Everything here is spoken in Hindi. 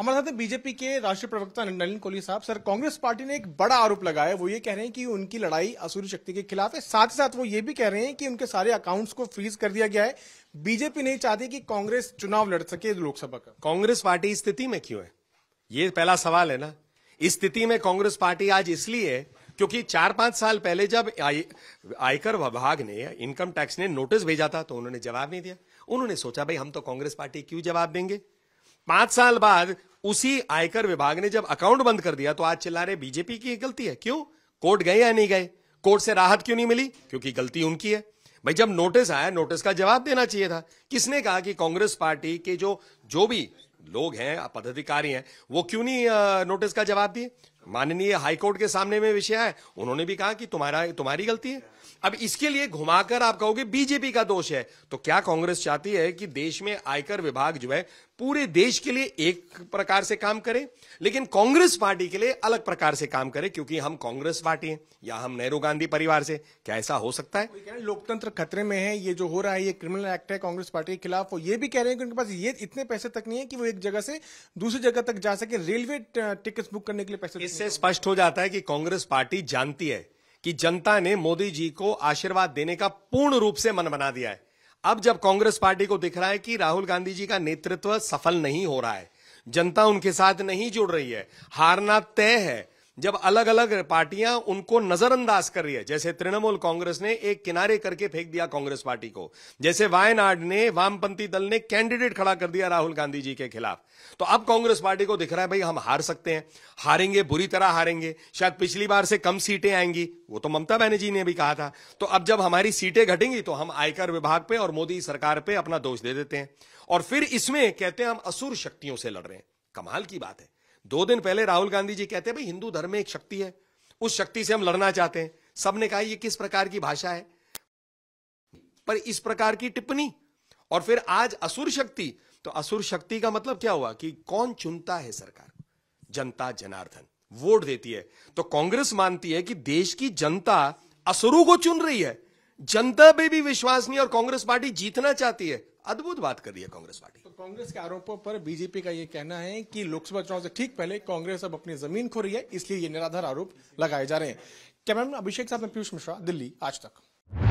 हमारे साथ बीजेपी के राष्ट्रीय प्रवक्ता नलिन कोहली साहब सर कांग्रेस पार्टी ने एक बड़ा आरोप लगाया वो ये कह रहे हैं कि उनकी लड़ाई असुरी शक्ति के खिलाफ है साथ ही साथ वो ये भी कह रहे हैं कि उनके सारे अकाउंट्स को फ्रीज कर दिया गया है बीजेपी नहीं चाहती कि कांग्रेस चुनाव लड़ सके लोकसभा का कांग्रेस पार्टी स्थिति में क्यों है ये पहला सवाल है ना इस स्थिति में कांग्रेस पार्टी आज इसलिए है क्योंकि चार पांच साल पहले जब आयकर विभाग ने इनकम टैक्स ने नोटिस भेजा था तो उन्होंने जवाब नहीं दिया उन्होंने सोचा भाई हम तो कांग्रेस पार्टी क्यों जवाब देंगे पांच साल बाद उसी आयकर विभाग ने जब अकाउंट बंद कर दिया तो आज चिल्ला रहे बीजेपी की गलती है क्यों कोर्ट गए या नहीं गए कोर्ट से राहत क्यों नहीं मिली क्योंकि गलती उनकी है भाई जब नोटिस आया नोटिस का जवाब देना चाहिए था किसने कहा कि कांग्रेस पार्टी के जो जो भी लोग हैं पदाधिकारी हैं वो क्यों नहीं नोटिस का जवाब दिए माननीय हाईकोर्ट के सामने में विषय है उन्होंने भी कहा कि तुम्हारा तुम्हारी गलती है अब इसके लिए घुमाकर आप कहोगे बीजेपी का दोष है तो क्या कांग्रेस चाहती है कि देश में आयकर विभाग जो है पूरे देश के लिए एक प्रकार से काम करे लेकिन कांग्रेस पार्टी के लिए अलग प्रकार से काम करे क्योंकि हम कांग्रेस पार्टी हैं या हम नेहरू गांधी परिवार से क्या ऐसा हो सकता है लोकतंत्र खतरे में है ये जो हो रहा है ये क्रिमिनल एक्ट है कांग्रेस पार्टी के खिलाफ वो ये भी कह रहे हैं कि उनके पास ये इतने पैसे तक नहीं है कि वो एक जगह से दूसरी जगह तक जा सके रेलवे टिकट बुक करने के लिए पैसे इससे स्पष्ट हो जाता है कि कांग्रेस पार्टी जानती है कि जनता ने मोदी जी को आशीर्वाद देने का पूर्ण रूप से मन बना दिया है अब जब कांग्रेस पार्टी को दिख रहा है कि राहुल गांधी जी का नेतृत्व सफल नहीं हो रहा है जनता उनके साथ नहीं जुड़ रही है हारना तय है जब अलग अलग पार्टियां उनको नजरअंदाज कर रही है जैसे तृणमूल कांग्रेस ने एक किनारे करके फेंक दिया कांग्रेस पार्टी को जैसे वायनाड ने वामपंथी दल ने कैंडिडेट खड़ा कर दिया राहुल गांधी जी के खिलाफ तो अब कांग्रेस पार्टी को दिख रहा है भाई हम हार सकते हैं हारेंगे बुरी तरह हारेंगे शायद पिछली बार से कम सीटें आएंगी वो तो ममता बनर्जी ने भी कहा था तो अब जब हमारी सीटें घटेंगी तो हम आयकर विभाग पे और मोदी सरकार पर अपना दोष दे देते हैं और फिर इसमें कहते हैं हम असुर शक्तियों से लड़ रहे हैं कमाल की बात है दो दिन पहले राहुल गांधी जी कहते हैं भाई हिंदू धर्म में एक शक्ति है उस शक्ति से हम लड़ना चाहते हैं सबने कहा ये किस प्रकार की भाषा है पर इस प्रकार की टिप्पणी और फिर आज असुर शक्ति तो असुर शक्ति का मतलब क्या हुआ कि कौन चुनता है सरकार जनता जनार्दन वोट देती है तो कांग्रेस मानती है कि देश की जनता असुरु को चुन रही है जनता पे भी विश्वास नहीं और कांग्रेस पार्टी जीतना चाहती है अद्भुत बात कर रही है कांग्रेस पार्टी तो कांग्रेस के आरोपों पर बीजेपी का ये कहना है कि लोकसभा चुनाव से ठीक पहले कांग्रेस अब अपनी जमीन खो रही है इसलिए ये निराधार आरोप लगाए जा रहे हैं कैमरामैन अभिषेक साहब में पीयूष मिश्रा दिल्ली आज तक